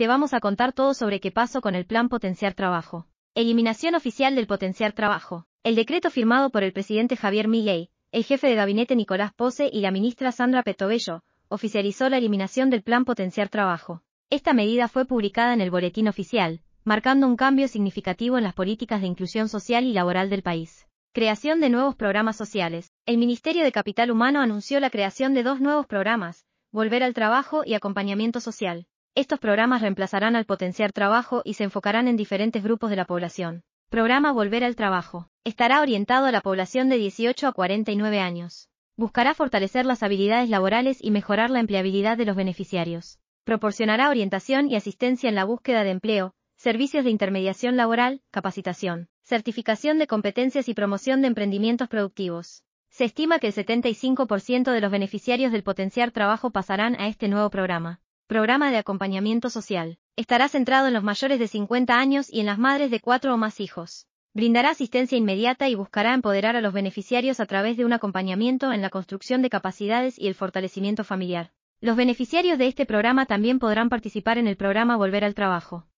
te vamos a contar todo sobre qué pasó con el Plan Potenciar Trabajo. Eliminación oficial del Potenciar Trabajo. El decreto firmado por el presidente Javier Milei, el jefe de gabinete Nicolás Pose y la ministra Sandra Petovello, oficializó la eliminación del Plan Potenciar Trabajo. Esta medida fue publicada en el Boletín Oficial, marcando un cambio significativo en las políticas de inclusión social y laboral del país. Creación de nuevos programas sociales. El Ministerio de Capital Humano anunció la creación de dos nuevos programas, Volver al Trabajo y Acompañamiento Social. Estos programas reemplazarán al potenciar trabajo y se enfocarán en diferentes grupos de la población. Programa Volver al Trabajo. Estará orientado a la población de 18 a 49 años. Buscará fortalecer las habilidades laborales y mejorar la empleabilidad de los beneficiarios. Proporcionará orientación y asistencia en la búsqueda de empleo, servicios de intermediación laboral, capacitación, certificación de competencias y promoción de emprendimientos productivos. Se estima que el 75% de los beneficiarios del potenciar trabajo pasarán a este nuevo programa. Programa de acompañamiento social. Estará centrado en los mayores de 50 años y en las madres de cuatro o más hijos. Brindará asistencia inmediata y buscará empoderar a los beneficiarios a través de un acompañamiento en la construcción de capacidades y el fortalecimiento familiar. Los beneficiarios de este programa también podrán participar en el programa Volver al Trabajo.